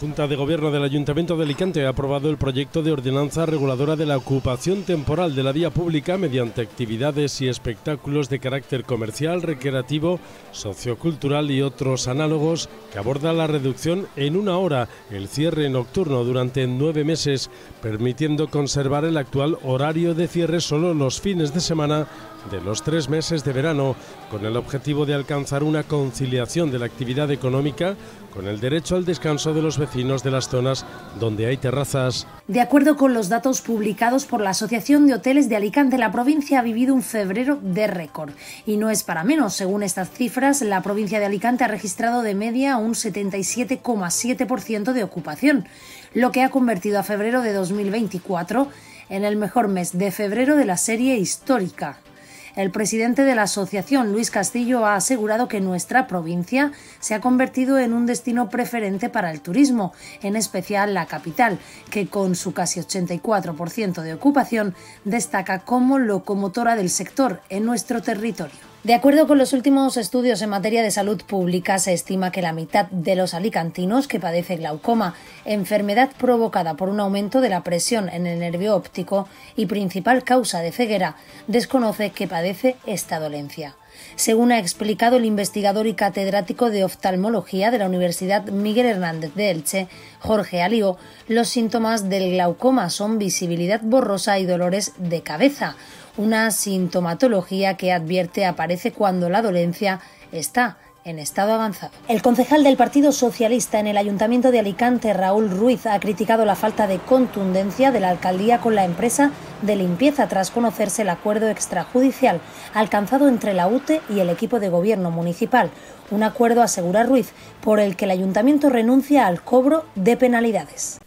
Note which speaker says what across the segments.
Speaker 1: Junta de Gobierno del Ayuntamiento de Alicante ha aprobado el proyecto de ordenanza reguladora de la ocupación temporal de la vía pública mediante actividades y espectáculos de carácter comercial, recreativo, sociocultural y otros análogos que aborda la reducción en una hora, el cierre nocturno durante nueve meses, permitiendo conservar el actual horario de cierre solo los fines de semana de los tres meses de verano con el objetivo de alcanzar una conciliación de la actividad económica con el derecho al descanso de los vecinos de las zonas donde hay terrazas.
Speaker 2: De acuerdo con los datos publicados por la Asociación de Hoteles de Alicante, la provincia ha vivido un febrero de récord. Y no es para menos, según estas cifras, la provincia de Alicante ha registrado de media un 77,7% de ocupación, lo que ha convertido a febrero de 2024 en el mejor mes de febrero de la serie histórica. El presidente de la asociación, Luis Castillo, ha asegurado que nuestra provincia se ha convertido en un destino preferente para el turismo, en especial la capital, que con su casi 84% de ocupación destaca como locomotora del sector en nuestro territorio. De acuerdo con los últimos estudios en materia de salud pública, se estima que la mitad de los alicantinos que padece glaucoma, enfermedad provocada por un aumento de la presión en el nervio óptico y principal causa de ceguera, desconoce que padece esta dolencia según ha explicado el investigador y catedrático de oftalmología de la Universidad Miguel Hernández de Elche, Jorge Alío, los síntomas del glaucoma son visibilidad borrosa y dolores de cabeza, una sintomatología que advierte aparece cuando la dolencia está en estado avanzado. El concejal del Partido Socialista en el Ayuntamiento de Alicante, Raúl Ruiz, ha criticado la falta de contundencia de la alcaldía con la empresa de limpieza tras conocerse el acuerdo extrajudicial alcanzado entre la UTE y el equipo de gobierno municipal. Un acuerdo, asegura Ruiz, por el que el ayuntamiento renuncia al cobro de penalidades.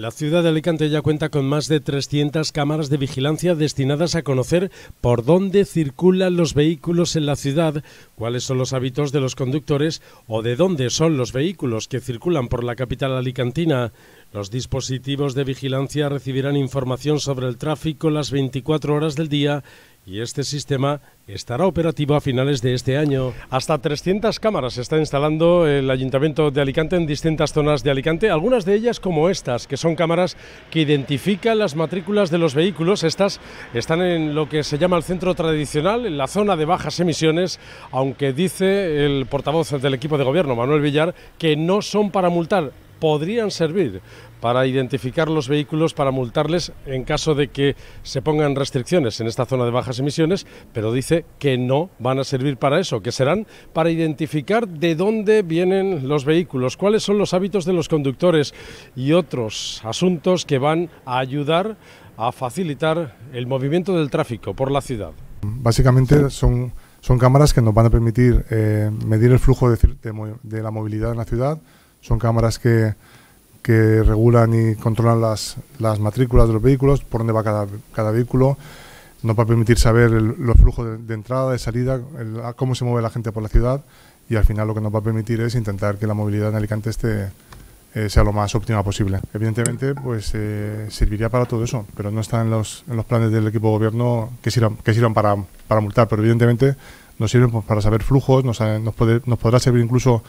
Speaker 1: La ciudad de Alicante ya cuenta con más de 300 cámaras de vigilancia destinadas a conocer por dónde circulan los vehículos en la ciudad, cuáles son los hábitos de los conductores o de dónde son los vehículos que circulan por la capital alicantina. Los dispositivos de vigilancia recibirán información sobre el tráfico las 24 horas del día y este sistema estará operativo a finales de este año. Hasta 300 cámaras se está instalando el Ayuntamiento de Alicante en distintas zonas de Alicante, algunas de ellas como estas, que son cámaras que identifican las matrículas de los vehículos. Estas están en lo que se llama el centro tradicional, en la zona de bajas emisiones, aunque dice el portavoz del equipo de gobierno, Manuel Villar, que no son para multar, podrían servir para identificar los vehículos, para multarles en caso de que se pongan restricciones en esta zona de bajas emisiones, pero dice que no van a servir para eso, que serán para identificar de dónde vienen los vehículos, cuáles son los hábitos de los conductores y otros asuntos que van a ayudar a facilitar el movimiento del tráfico por la ciudad.
Speaker 3: Básicamente son, son cámaras que nos van a permitir eh, medir el flujo
Speaker 1: de la movilidad en la
Speaker 3: ciudad, son cámaras que, que regulan y controlan las, las, matrículas de los vehículos, por dónde va cada, cada vehículo. Nos va a permitir saber los flujos de, entrada, de salida, cómo se mueve la gente por la ciudad y al final lo que nos va a permitir es intentar que la movilidad en Alicante esté, eh, sea lo más óptima posible. Evidentemente, pues eh, serviría para todo eso, pero no está en los, en los planes del equipo de gobierno que sirvan, que para, para multar, pero evidentemente nos sirven pues, para saber flujos, nos, nos, nos podrá servir incluso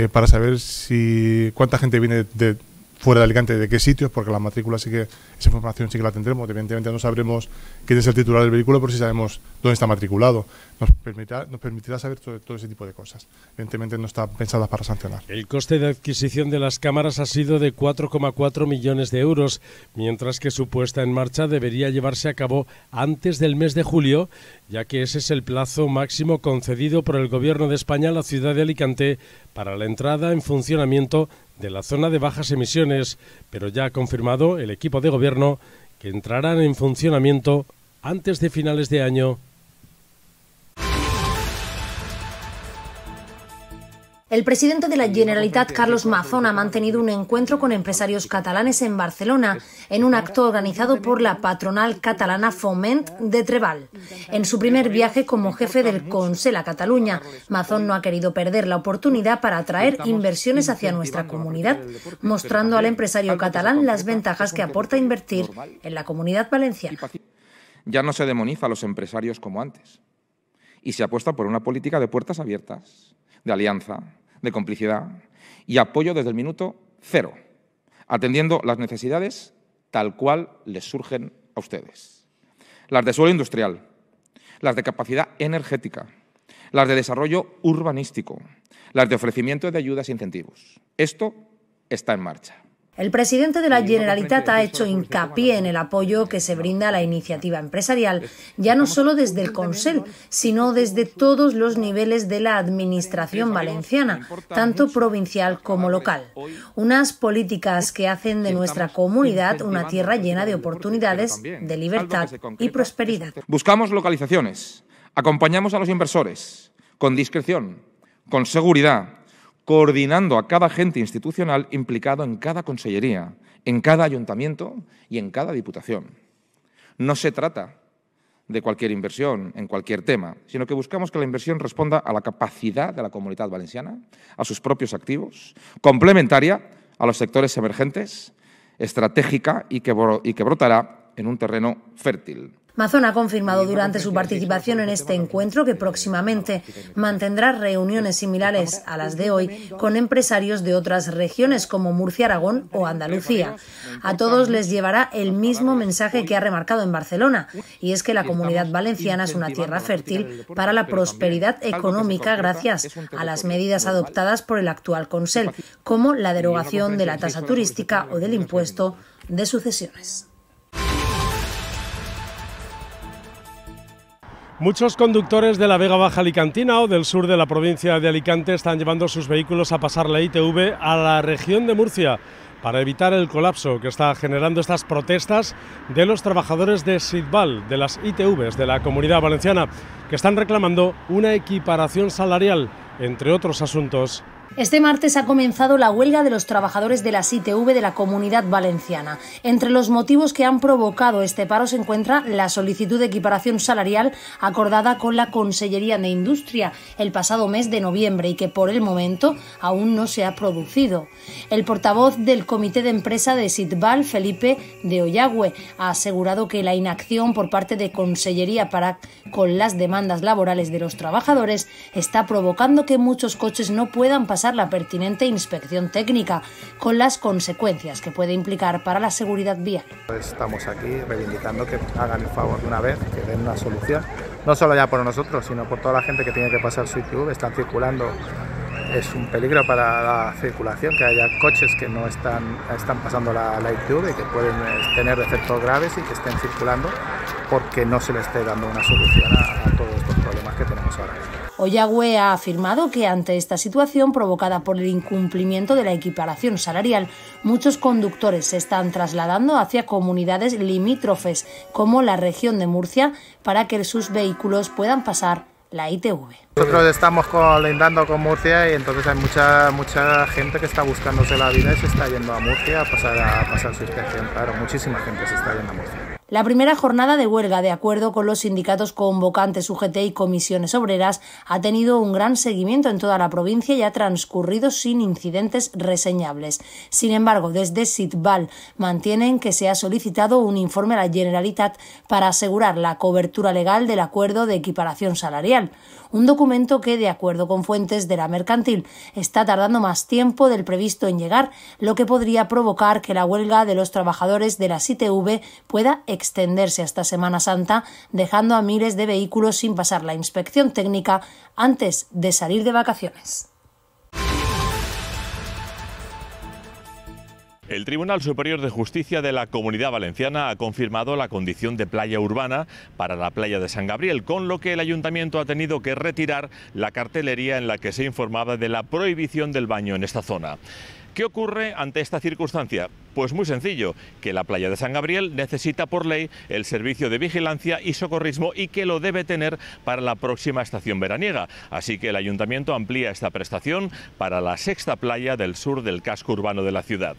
Speaker 3: eh, para saber si cuánta gente viene de, fuera de Alicante de qué sitios, porque la matrícula sí que, esa información sí que la tendremos. Evidentemente no sabremos quién es el titular del vehículo, por si sabemos dónde está matriculado.
Speaker 1: Nos permitirá, nos permitirá saber todo, ese tipo de cosas. Evidentemente no está
Speaker 3: pensada para sancionar.
Speaker 1: El coste de adquisición de las cámaras ha sido de 4,4 millones de euros, mientras que su puesta en marcha debería llevarse a cabo antes del mes de julio, ya que ese es el plazo máximo concedido por el Gobierno de España a la ciudad de Alicante para la entrada en funcionamiento de la zona de bajas emisiones, pero ya ha confirmado el equipo de gobierno que entrarán en funcionamiento antes de finales de año
Speaker 2: El presidente de la Generalitat, Carlos Mazón, ha mantenido un encuentro con empresarios catalanes en Barcelona, en un acto organizado por la patronal catalana Foment de Trebal. En su primer viaje como jefe del Consell a Cataluña, Mazón no ha querido perder la oportunidad para atraer inversiones hacia nuestra comunidad, mostrando al empresario catalán las ventajas que aporta invertir en la comunidad valenciana.
Speaker 4: Ya no se demoniza a los empresarios como antes y se apuesta por una política de puertas abiertas, de alianza, de complicidad y apoyo desde el minuto cero, atendiendo las necesidades tal cual les surgen a ustedes. Las de suelo industrial, las de capacidad energética, las de desarrollo urbanístico, las de ofrecimiento de ayudas e incentivos. Esto está en marcha.
Speaker 2: El presidente de la Generalitat ha hecho hincapié en el apoyo que se brinda a la iniciativa empresarial, ya no solo desde el Consell, sino desde todos los niveles de la Administración valenciana, tanto provincial como local. Unas políticas que hacen de nuestra comunidad una tierra llena de oportunidades, de libertad y este prosperidad.
Speaker 4: Buscamos localizaciones, acompañamos a los inversores, con discreción, con seguridad coordinando a cada agente institucional implicado en cada consellería, en cada ayuntamiento y en cada diputación. No se trata de cualquier inversión en cualquier tema, sino que buscamos que la inversión responda a la capacidad de la comunidad valenciana, a sus propios activos, complementaria a los sectores emergentes, estratégica y que, y que brotará en un terreno fértil.
Speaker 2: Mazón ha confirmado durante su participación en este encuentro que próximamente mantendrá reuniones similares a las de hoy con empresarios de otras regiones como Murcia, Aragón o Andalucía. A todos les llevará el mismo mensaje que ha remarcado en Barcelona, y es que la comunidad valenciana es una tierra fértil para la prosperidad económica gracias a las medidas adoptadas por el actual Consell, como la derogación de la tasa turística o del impuesto de sucesiones.
Speaker 1: Muchos conductores de la Vega Baja Alicantina o del sur de la provincia de Alicante están llevando sus vehículos a pasar la ITV a la región de Murcia para evitar el colapso que está generando estas protestas de los trabajadores de Sidval, de las ITVs de la Comunidad Valenciana, que están reclamando una equiparación salarial, entre otros asuntos.
Speaker 2: Este martes ha comenzado la huelga de los trabajadores de la ITV de la Comunidad Valenciana. Entre los motivos que han provocado este paro se encuentra la solicitud de equiparación salarial acordada con la Consellería de Industria el pasado mes de noviembre y que por el momento aún no se ha producido. El portavoz del Comité de Empresa de Sitval, Felipe de Ollagüe, ha asegurado que la inacción por parte de Consellería para con las demandas laborales de los trabajadores está provocando que muchos coches no puedan pasar pasar la pertinente inspección técnica, con las consecuencias que puede implicar para la seguridad vial.
Speaker 5: Estamos aquí reivindicando que hagan el favor de una vez, que den una solución, no solo ya por nosotros, sino por toda la gente que tiene que pasar su ITV, están circulando es un peligro para la circulación, que haya coches que no están, están pasando la, la y que pueden eh, tener defectos graves y que estén circulando porque no se le esté dando una solución a, a todos
Speaker 2: Oyagüe ha afirmado que ante esta situación provocada por el incumplimiento de la equiparación salarial, muchos conductores se están trasladando hacia comunidades limítrofes, como la región de Murcia, para que sus vehículos puedan pasar la ITV.
Speaker 5: Nosotros estamos colindando con Murcia y entonces hay mucha mucha gente que está buscándose la vida y se está yendo a Murcia a pasar, a pasar su inspección. Claro, muchísima gente se
Speaker 3: está yendo a Murcia.
Speaker 2: La primera jornada de huelga, de acuerdo con los sindicatos convocantes UGT y comisiones obreras, ha tenido un gran seguimiento en toda la provincia y ha transcurrido sin incidentes reseñables. Sin embargo, desde Sitval mantienen que se ha solicitado un informe a la Generalitat para asegurar la cobertura legal del acuerdo de equiparación salarial, un documento que, de acuerdo con fuentes de la mercantil, está tardando más tiempo del previsto en llegar, lo que podría provocar que la huelga de los trabajadores de la ITV pueda extenderse hasta Semana Santa, dejando a miles de vehículos sin pasar la inspección técnica antes de salir de vacaciones.
Speaker 6: El Tribunal Superior de Justicia de la Comunidad Valenciana ha confirmado la condición de playa urbana para la playa de San Gabriel, con lo que el ayuntamiento ha tenido que retirar la cartelería en la que se informaba de la prohibición del baño en esta zona. ¿Qué ocurre ante esta circunstancia? Pues muy sencillo, que la playa de San Gabriel necesita por ley el servicio de vigilancia y socorrismo y que lo debe tener para la próxima estación veraniega. Así que el ayuntamiento amplía esta prestación para la sexta playa del sur del casco urbano de la ciudad.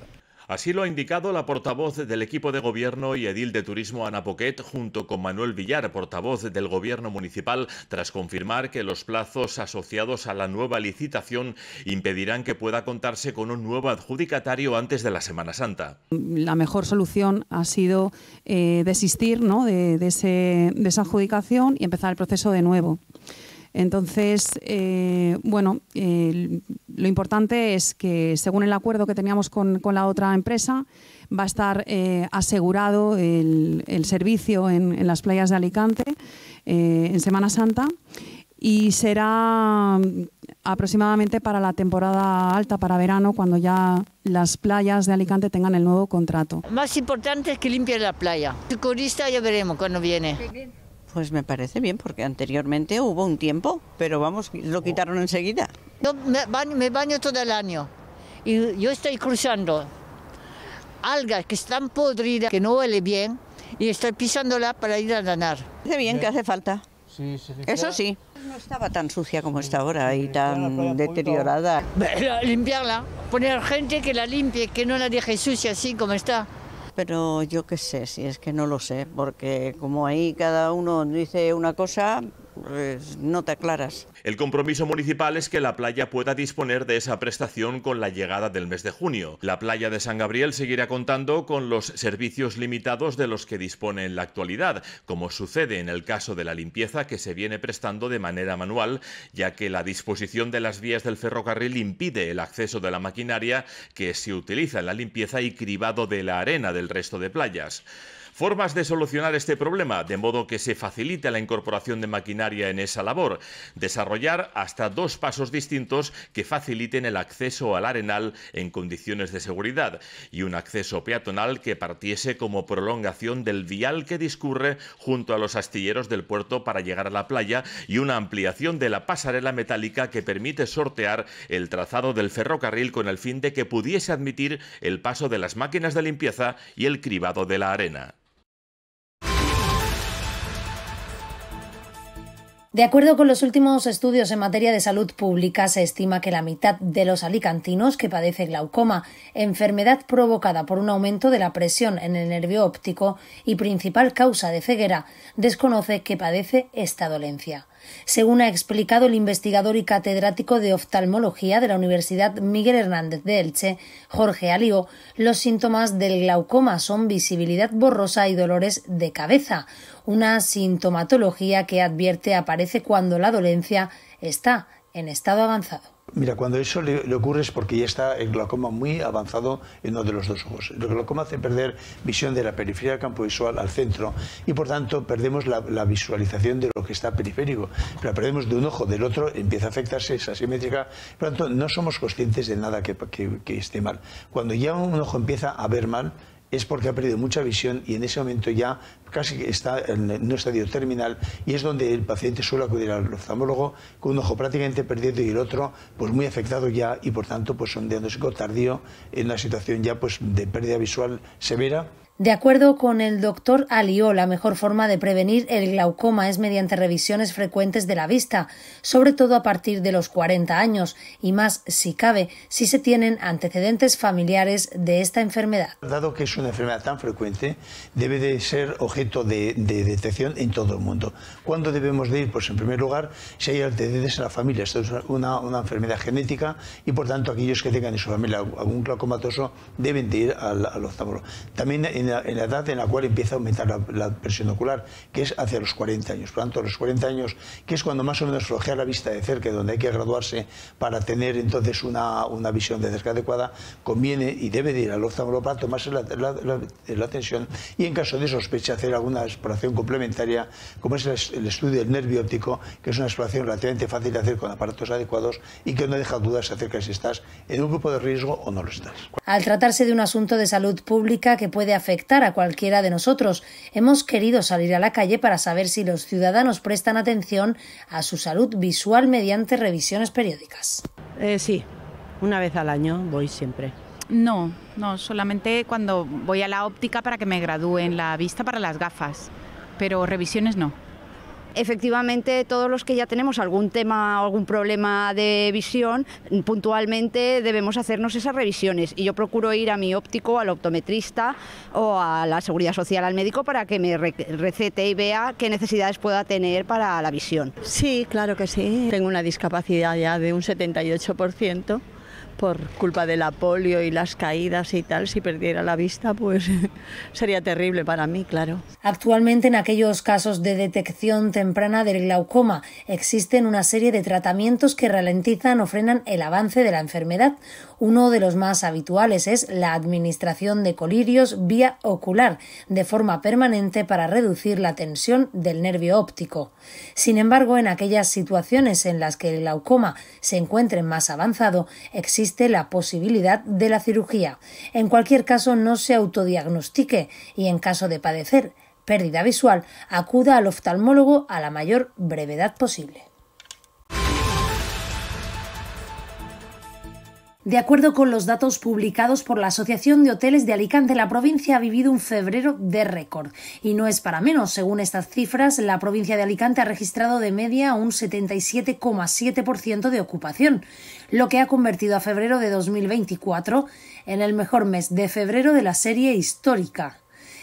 Speaker 6: Así lo ha indicado la portavoz del equipo de gobierno y edil de turismo Ana Poquet, junto con Manuel Villar, portavoz del gobierno municipal, tras confirmar que los plazos asociados a la nueva licitación impedirán que pueda contarse con un nuevo adjudicatario antes de la Semana Santa.
Speaker 2: La mejor solución ha sido eh, desistir de, esa adjudicación y empezar el proceso de nuevo. Entonces, eh, bueno, lo importante es que, según el acuerdo que teníamos con, la otra empresa, va a estar eh, asegurado el, servicio en, las playas de Alicante eh, en Semana Santa y será mm, aproximadamente para la temporada alta, para verano, cuando ya las playas de Alicante tengan el nuevo contrato. Más importante es que limpie la playa. turista ya veremos cuando viene. Pues me parece bien, porque anteriormente hubo un tiempo, pero vamos, lo quitaron enseguida. Yo me baño, todo el año y yo estoy cruzando algas que están podridas, que no huele bien, y estoy pisándola para ir a nadar Hace bien que hace falta. Eso sí. No estaba tan sucia como está ahora y tan deteriorada. Limpiarla, poner gente que la limpie, que no la deje sucia así como está pero yo qué sé, si es que no lo sé, porque como ahí cada uno dice una cosa, pues
Speaker 6: no te aclaras. El compromiso municipal es que la playa pueda disponer de esa prestación con la llegada del mes de junio. La playa de San Gabriel seguirá contando con los servicios limitados de los que dispone en la actualidad, como sucede en el caso de la limpieza que se viene prestando de manera manual, ya que la disposición de las vías del ferrocarril impide el acceso de la maquinaria que se utiliza en la limpieza y cribado de la arena del resto de playas. Formas de solucionar este problema, de modo que se facilite la incorporación de maquinaria en esa labor. Desarrollar hasta dos pasos distintos que faciliten el acceso al arenal en condiciones de seguridad y un acceso peatonal que partiese como prolongación del vial que discurre junto a los astilleros del puerto para llegar a la playa y una ampliación de la pasarela metálica que permite sortear el trazado del ferrocarril con el fin de que pudiese admitir el paso de las máquinas de limpieza y el cribado de la arena.
Speaker 2: De acuerdo con los últimos estudios en materia de salud pública, se estima que la mitad de los alicantinos que padece glaucoma, enfermedad provocada por un aumento de la presión en el nervio óptico y principal causa de ceguera, desconoce que padece esta dolencia según ha explicado el investigador y catedrático de oftalmología de la Universidad Miguel Hernández de Elche, Jorge Alío, los síntomas del glaucoma son visibilidad borrosa y dolores de cabeza, una sintomatología que advierte aparece cuando la dolencia está en estado avanzado.
Speaker 5: Mira, cuando eso le, ocurre es porque ya está el glaucoma muy avanzado en uno de los dos ojos. El glaucoma hace perder visión de la periferia del campo visual al centro y por tanto perdemos la, visualización de lo que está periférico. Pero perdemos de un ojo, del otro empieza a afectarse, esa simétrica. por lo tanto no somos conscientes de nada que esté mal. Cuando ya un ojo empieza a ver mal, es porque ha perdido mucha visión y en ese momento ya casi está en un estadio terminal y es donde el paciente suele acudir al oftalmólogo con un ojo prácticamente perdido y el otro pues muy afectado ya y por tanto pues un diagnóstico tardío en una situación ya pues de pérdida visual severa
Speaker 2: de acuerdo con el doctor Alió, la mejor forma de prevenir el glaucoma es mediante revisiones frecuentes de la vista, sobre todo a partir de los 40 años y más si cabe, si se tienen antecedentes familiares de esta enfermedad.
Speaker 5: Dado que es una enfermedad tan frecuente, debe de ser objeto de, detección en todo el mundo. ¿Cuándo debemos de ir? Pues en primer lugar, si hay antecedentes en la familia. Esto es una, enfermedad genética y por tanto aquellos que tengan en su familia algún glaucomatoso deben de ir al, al oftalmólogo. También en en la, edad en la cual empieza a aumentar la, presión ocular, que es hacia los 40 años. Por lo tanto, los 40 años, que es cuando más o menos flojea la vista de cerca, donde hay que graduarse para tener entonces una, una visión de cerca adecuada, conviene y debe ir al oftalmólogo para tomarse la, la, tensión y en caso de sospecha hacer alguna exploración complementaria, como es el, el estudio del nervio óptico, que es una exploración relativamente fácil de hacer con aparatos adecuados y que no deja dudas acerca de si estás en un grupo de riesgo o no lo estás.
Speaker 2: Al tratarse de un asunto de salud pública que puede afectar a cualquiera de nosotros. Hemos querido salir a la calle para saber si los ciudadanos prestan atención a su salud visual mediante revisiones periódicas. Eh, sí, una vez al año voy siempre. No, no, solamente cuando voy a la óptica para que me gradúen la vista para las gafas, pero revisiones no. Efectivamente, todos los que ya tenemos algún tema o algún problema de visión, puntualmente debemos hacernos esas revisiones. Y yo procuro ir a mi óptico, al optometrista o a la seguridad social, al médico, para que me recete y vea qué necesidades pueda tener para la visión. Sí, claro que sí. Tengo una discapacidad ya de un 78% por culpa de la polio y las caídas y tal, si perdiera la vista, pues sería terrible para mí, claro. Actualmente en aquellos casos de detección temprana del glaucoma existen una serie de tratamientos que ralentizan o frenan el avance de la enfermedad. Uno de los más habituales es la administración de colirios vía ocular, de forma permanente para reducir la tensión del nervio óptico. Sin embargo, en aquellas situaciones en las que el glaucoma se encuentre más avanzado, existe la posibilidad de la cirugía. En cualquier caso, no se autodiagnostique y en caso de padecer pérdida visual, acuda al oftalmólogo a la mayor brevedad posible. De acuerdo con los datos publicados por la Asociación de Hoteles de Alicante, la provincia ha vivido un febrero de récord. Y no es para menos. Según estas cifras, la provincia de Alicante ha registrado de media un 77,7% de ocupación, lo que ha convertido a febrero de 2024 en el mejor mes de febrero de la serie histórica.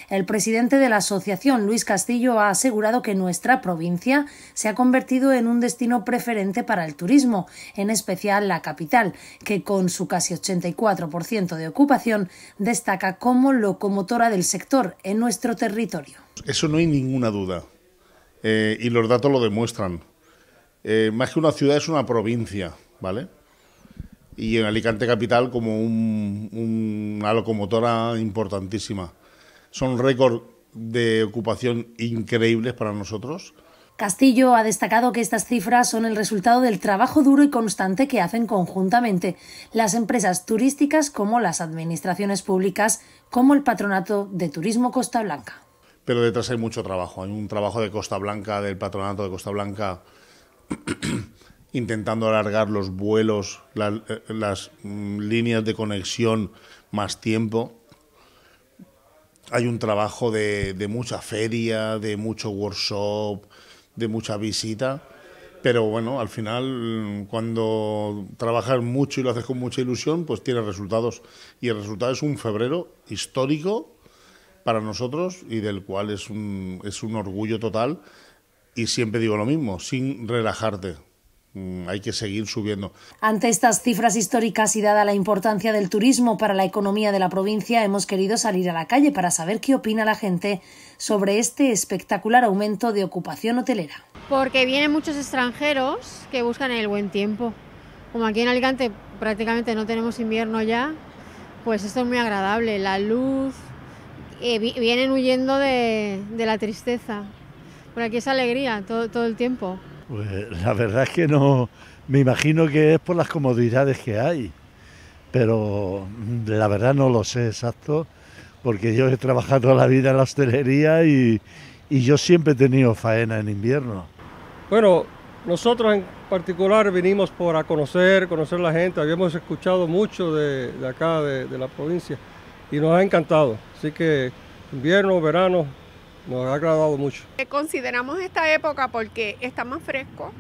Speaker 2: El presidente de la asociación, Luis Castillo, ha asegurado que nuestra provincia se ha convertido en un destino preferente para el turismo, en especial la capital, que con su casi 84% de ocupación destaca como locomotora del sector en nuestro territorio.
Speaker 7: Eso no hay ninguna duda. Eh, y los datos lo demuestran. Eh, más que una ciudad es una provincia, ¿vale? Y en Alicante Capital como una locomotora importantísima son récord de ocupación increíbles para nosotros.
Speaker 2: Castillo ha destacado que estas cifras son el resultado del trabajo duro y constante que hacen conjuntamente las empresas turísticas como las administraciones públicas, como el Patronato de Turismo Costa Blanca.
Speaker 7: Pero detrás hay mucho trabajo, hay un trabajo de Costa Blanca, del Patronato de Costa Blanca, intentando alargar los vuelos, eh, las, las mm, líneas de conexión más tiempo hay un trabajo de, mucha feria, de mucho workshop, de mucha visita, pero bueno, al final cuando trabajas mucho y lo haces con mucha ilusión, pues tienes resultados. Y el resultado es un febrero histórico para nosotros y del cual es un, es un orgullo total. Y siempre digo lo mismo, sin relajarte, Mm, hay que seguir subiendo.
Speaker 2: Ante estas cifras históricas y dada la importancia del turismo para la economía de la provincia, hemos querido salir a la calle para saber qué opina la gente sobre este espectacular aumento de ocupación hotelera. Porque vienen muchos extranjeros que buscan el buen tiempo. Como aquí en Alicante prácticamente no tenemos invierno ya, pues esto es muy agradable, la luz, eh, vienen huyendo de, de, la tristeza. Por aquí es alegría todo, todo el tiempo.
Speaker 5: Pues la verdad es que no, me imagino que es por las comodidades que hay, pero mm, la verdad no lo sé exacto, porque yo he trabajado toda la vida en la hostelería y, yo siempre he tenido faena en invierno.
Speaker 3: Bueno, nosotros en particular vinimos a conocer, conocer la gente, habíamos escuchado mucho de, acá, de, de la provincia, y nos ha encantado, así que invierno, verano, nos ha agradado mucho.
Speaker 2: Consideramos esta época porque está más fresco,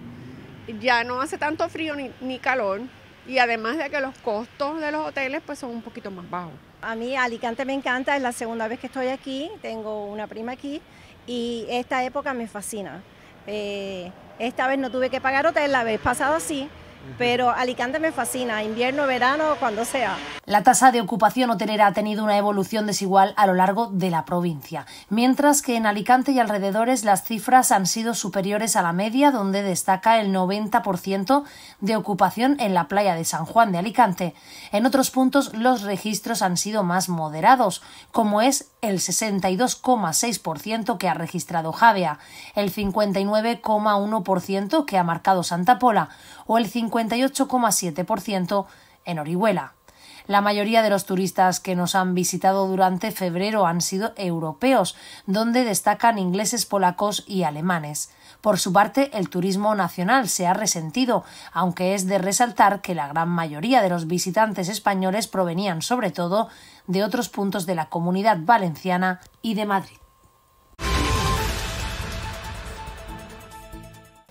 Speaker 2: ya no hace tanto frío ni, calor y además de que los costos de los hoteles pues son un poquito más bajos. A mí Alicante me encanta, es la segunda vez que estoy aquí, tengo una prima aquí y esta época me fascina. Eh, esta vez no tuve que pagar hotel, la vez pasada sí, pero Alicante me fascina, invierno, verano, cuando sea. La tasa de ocupación hotelera ha tenido una evolución desigual a lo largo de la provincia, mientras que en Alicante y alrededores las cifras han sido superiores a la media, donde destaca el 90% de ocupación en la playa de San Juan de Alicante. En otros puntos los registros han sido más moderados, como es el 62,6% que ha registrado Javea, el 59,1% que ha marcado Santa Pola o el 58,7% en Orihuela. La mayoría de los turistas que nos han visitado durante febrero han sido europeos, donde destacan ingleses, polacos y alemanes. Por su parte, el turismo nacional se ha resentido, aunque es de resaltar que la gran mayoría de los visitantes españoles provenían sobre todo de otros puntos de la comunidad valenciana y de Madrid.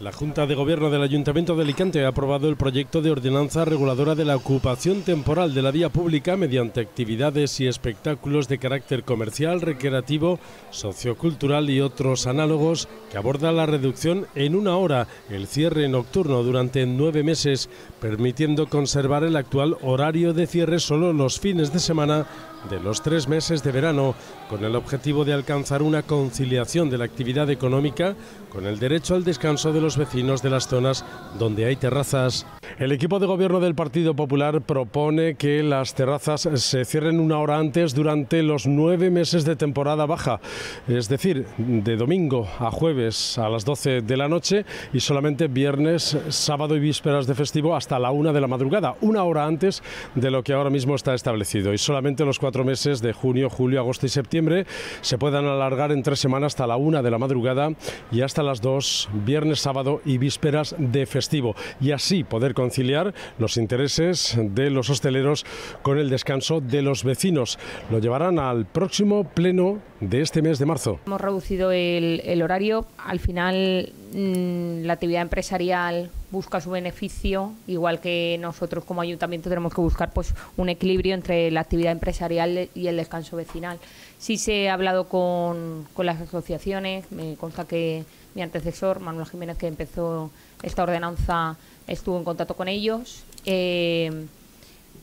Speaker 1: La Junta de Gobierno del Ayuntamiento de Alicante ha aprobado el proyecto de ordenanza reguladora de la ocupación temporal de la vía pública mediante actividades y espectáculos de carácter comercial, recreativo, sociocultural y otros análogos que aborda la reducción en una hora, el cierre nocturno durante nueve meses, permitiendo conservar el actual horario de cierre solo los fines de semana de los tres meses de verano con el objetivo de alcanzar una conciliación de la actividad económica con el derecho al descanso de los vecinos de las zonas donde hay terrazas. El equipo de gobierno del Partido Popular propone que las terrazas se cierren una hora antes durante los nueve meses de temporada baja, es decir, de domingo a jueves a las 12 de la noche y solamente viernes, sábado y vísperas de festivo hasta la una de la madrugada, una hora antes de lo que ahora mismo está establecido y solamente los cuatro meses de junio, julio, agosto y septiembre se puedan alargar en tres semanas hasta la una de la madrugada y hasta las dos, viernes, sábado y vísperas de festivo. Y así poder conciliar los intereses de los hosteleros con el descanso de los vecinos. Lo llevarán al próximo pleno de este mes de marzo.
Speaker 2: Hemos reducido el, horario. Al final, mm, la actividad empresarial busca su beneficio, igual que nosotros como ayuntamiento tenemos que buscar pues un equilibrio entre la actividad empresarial y el descanso vecinal. Sí se ha hablado con, las asociaciones, me consta que mi antecesor, Manuel Jiménez, que empezó esta ordenanza, estuvo en contacto con ellos eh,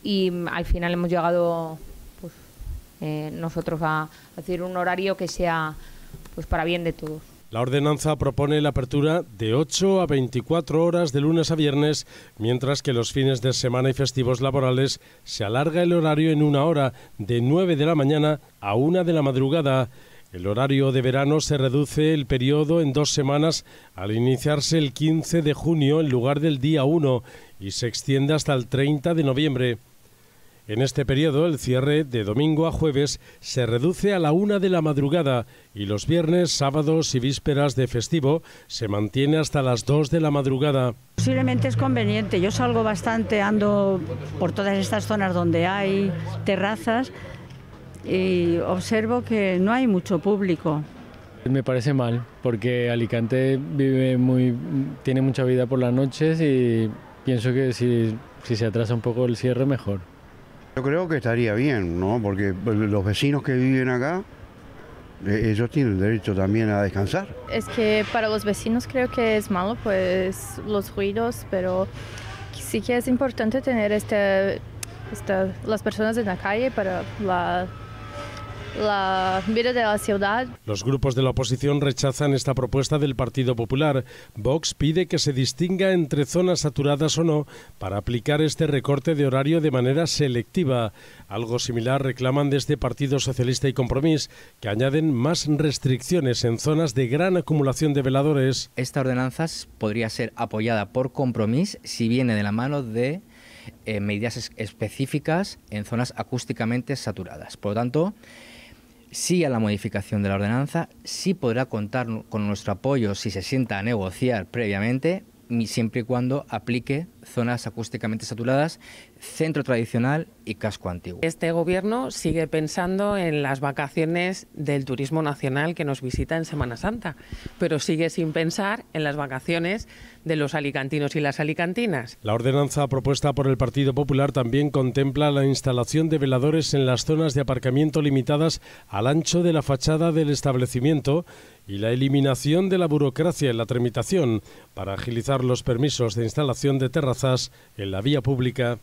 Speaker 2: y al final hemos llegado pues, eh, nosotros a, a hacer un horario que sea pues para bien de todos.
Speaker 1: La ordenanza propone la apertura de 8 a 24 horas de lunes a viernes, mientras que los fines de semana y festivos laborales se alarga el horario en una hora, de 9 de la mañana a 1 de la madrugada. El horario de verano se reduce el periodo en dos semanas al iniciarse el 15 de junio en lugar del día 1 y se extiende hasta el 30 de noviembre. En este periodo, el cierre de domingo a jueves se reduce a la una de la madrugada y los viernes, sábados y vísperas de festivo se mantiene hasta las dos de la madrugada.
Speaker 2: Posiblemente es conveniente. Yo salgo bastante, ando por todas estas zonas donde hay terrazas y observo que no hay mucho público.
Speaker 1: Me parece mal, porque Alicante vive muy, tiene mucha vida por las noches y pienso que si, si se atrasa un poco el cierre, mejor.
Speaker 4: Yo creo que estaría bien, ¿no? Porque pues, los vecinos que viven acá, eh, ellos tienen derecho también a descansar.
Speaker 5: Es que para los vecinos creo que es malo, pues los
Speaker 2: ruidos, pero sí que es importante tener este, esta, las personas en la calle para la la vida de la ciudad.
Speaker 1: Los grupos de la oposición rechazan esta propuesta del Partido Popular. Vox pide que se distinga entre zonas saturadas o no para aplicar este recorte de horario de manera selectiva. Algo similar reclaman desde Partido Socialista y Compromís, que añaden más restricciones en zonas de gran acumulación de veladores. Esta ordenanza podría ser apoyada por
Speaker 7: Compromís si viene de la mano de eh, medidas específicas en zonas acústicamente saturadas. Por lo tanto, sí a la modificación de la ordenanza, sí podrá contar con nuestro apoyo si se sienta a negociar previamente, siempre y cuando aplique zonas acústicamente saturadas, centro tradicional y casco antiguo. Este gobierno sigue pensando en las vacaciones del turismo nacional que nos
Speaker 2: visita en Semana Santa, pero sigue sin pensar en las vacaciones de los alicantinos y las alicantinas.
Speaker 1: La ordenanza propuesta por el Partido Popular también contempla la instalación de veladores en las zonas de aparcamiento limitadas al ancho de la fachada del establecimiento y la eliminación de la burocracia en la tramitación para agilizar los permisos de instalación de terrazas en la vía pública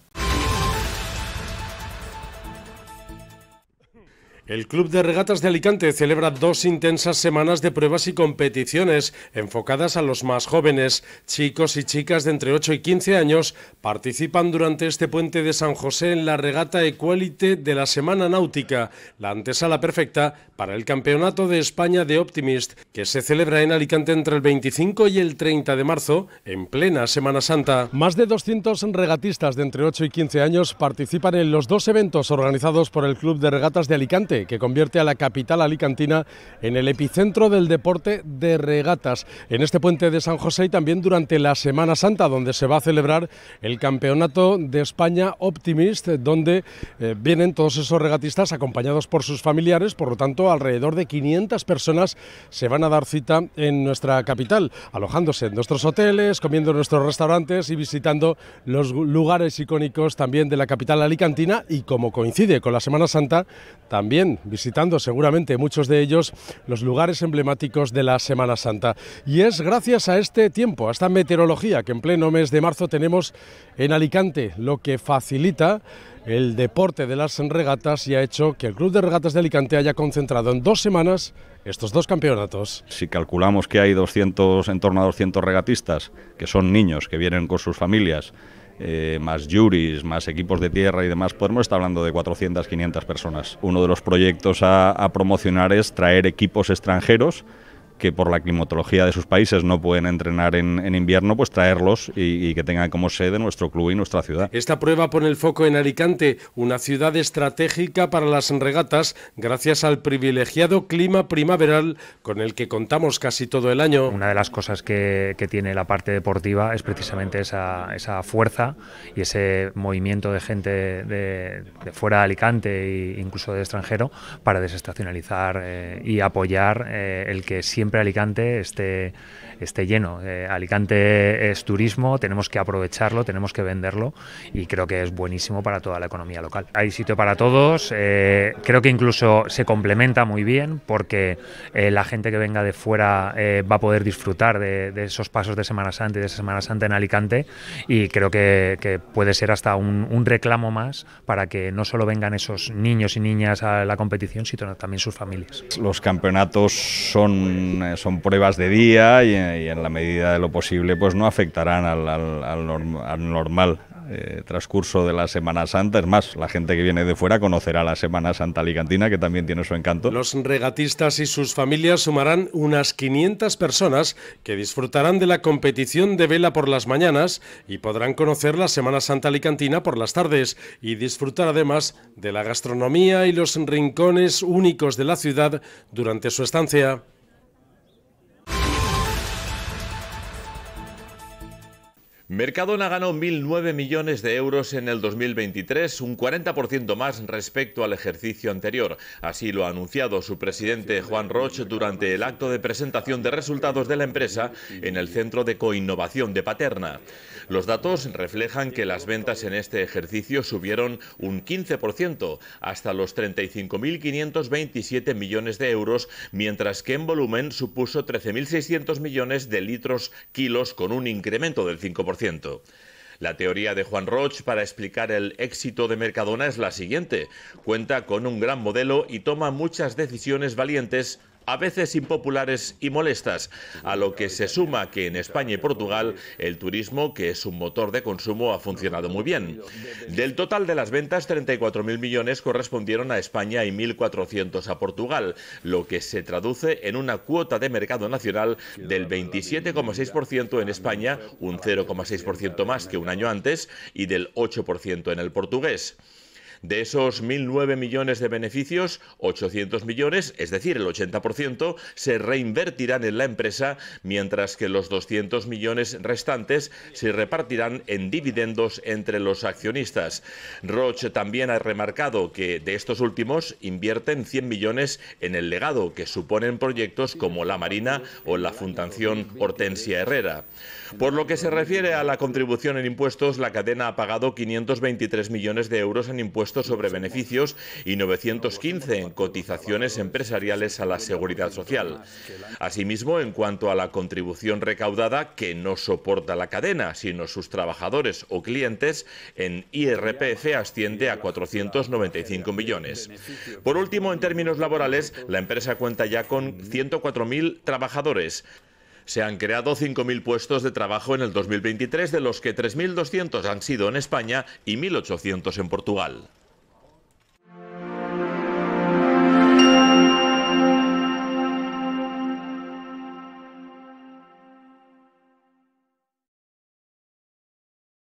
Speaker 1: El Club de Regatas de Alicante celebra dos intensas semanas de pruebas y competiciones enfocadas a los más jóvenes. Chicos y chicas de entre 8 y 15 años participan durante este puente de San José en la regata Equality de la Semana Náutica, la antesala perfecta para el Campeonato de España de Optimist, que se celebra en Alicante entre el 25 y el 30 de marzo, en plena Semana Santa. Más de 200 regatistas de entre 8 y 15 años participan en los dos eventos organizados por el Club de Regatas de Alicante que convierte a la capital alicantina en el epicentro del deporte de regatas. En este puente de San José y también durante la Semana Santa, donde se va a celebrar el Campeonato de España Optimist, donde eh, vienen todos esos regatistas acompañados por sus familiares. Por lo tanto, alrededor de 500 personas se van a dar cita en nuestra capital, alojándose en nuestros hoteles, comiendo en nuestros restaurantes y visitando los lugares icónicos también de la capital alicantina y como coincide con la Semana Santa, también visitando seguramente muchos de ellos los lugares emblemáticos de la Semana Santa. Y es gracias a este tiempo, a esta meteorología que en pleno mes de marzo tenemos en Alicante, lo que facilita el deporte de las regatas y ha hecho que el Club de Regatas de Alicante haya concentrado en dos semanas estos dos
Speaker 6: campeonatos. Si calculamos que hay 200, en torno a 200 regatistas, que son niños que vienen con sus familias, eh, más juris, más equipos de tierra y demás, podemos estar hablando de 400, 500 personas. Uno de los proyectos a promocionar es traer equipos extranjeros que por la climatología de sus países no pueden entrenar en, invierno, pues traerlos y, que tengan como sede nuestro club y nuestra ciudad.
Speaker 1: Esta prueba pone el foco en Alicante, una ciudad estratégica para las regatas gracias al privilegiado clima primaveral con el que contamos casi todo el año. Una de las cosas que, tiene la parte deportiva es precisamente
Speaker 7: esa, esa, fuerza y ese movimiento de gente de, fuera de Alicante e incluso de extranjero para desestacionalizar eh, y apoyar eh, el que siempre siempre Alicante este esté lleno. Eh, Alicante es turismo, tenemos que aprovecharlo, tenemos que venderlo y creo que es buenísimo para toda la economía local. Hay sitio para todos, eh, creo que incluso se complementa muy bien porque eh, la gente que venga de fuera va a poder disfrutar de, esos pasos de Semana Santa y de esa Semana Santa en Alicante y creo que, puede ser hasta un, reclamo más para que no solo vengan esos niños y niñas a la competición, sino también sus familias.
Speaker 6: Los campeonatos son, son pruebas de día y y en la medida de lo posible pues no afectarán al, normal eh, transcurso de la Semana Santa. Es más, la gente que viene de fuera conocerá la Semana Santa Alicantina, que también tiene su encanto. Los regatistas y sus familias
Speaker 1: sumarán unas 500 personas que disfrutarán de la competición de vela por las mañanas y podrán conocer la Semana Santa Alicantina por las tardes y disfrutar además de la gastronomía y los rincones únicos de la ciudad durante su estancia.
Speaker 6: Mercadona ganó 1.009 millones de euros en el 2023, un 40% más respecto al ejercicio anterior. Así lo ha anunciado su presidente Juan Roche durante el acto de presentación de resultados de la empresa en el Centro de Coinnovación de Paterna. Los datos reflejan que las ventas en este ejercicio subieron un 15% hasta los 35.527 millones de euros, mientras que en volumen supuso 13.600 millones de litros kilos con un incremento del 5%. La teoría de Juan Roch para explicar el éxito de Mercadona es la siguiente. Cuenta con un gran modelo y toma muchas decisiones valientes a veces impopulares y molestas, a lo que se suma que en España y Portugal el turismo, que es un motor de consumo, ha funcionado muy bien. Del total de las ventas, 34.000 millones correspondieron a España y 1.400 a Portugal, lo que se traduce en una cuota de mercado nacional del 27,6% en España, un 0,6% más que un año antes, y del 8% en el portugués. De esos 1.009 millones de beneficios, 800 millones, es decir, el 80%, se reinvertirán en la empresa, mientras que los 200 millones restantes se repartirán en dividendos entre los accionistas. Roche también ha remarcado que de estos últimos invierten 100 millones en el legado que suponen proyectos como la Marina o la Fundación Hortensia Herrera. Por lo que se refiere a la contribución en impuestos, la cadena ha pagado 523 millones de euros en impuestos sobre beneficios y 915 en cotizaciones empresariales a la seguridad social. Asimismo, en cuanto a la contribución recaudada que no soporta la cadena, sino sus trabajadores o clientes, en IRPF asciende a 495 millones. Por último, en términos laborales, la empresa cuenta ya con 104.000 trabajadores. Se han creado 5.000 puestos de trabajo en el 2023, de los que 3.200 han sido en España y 1.800 en Portugal.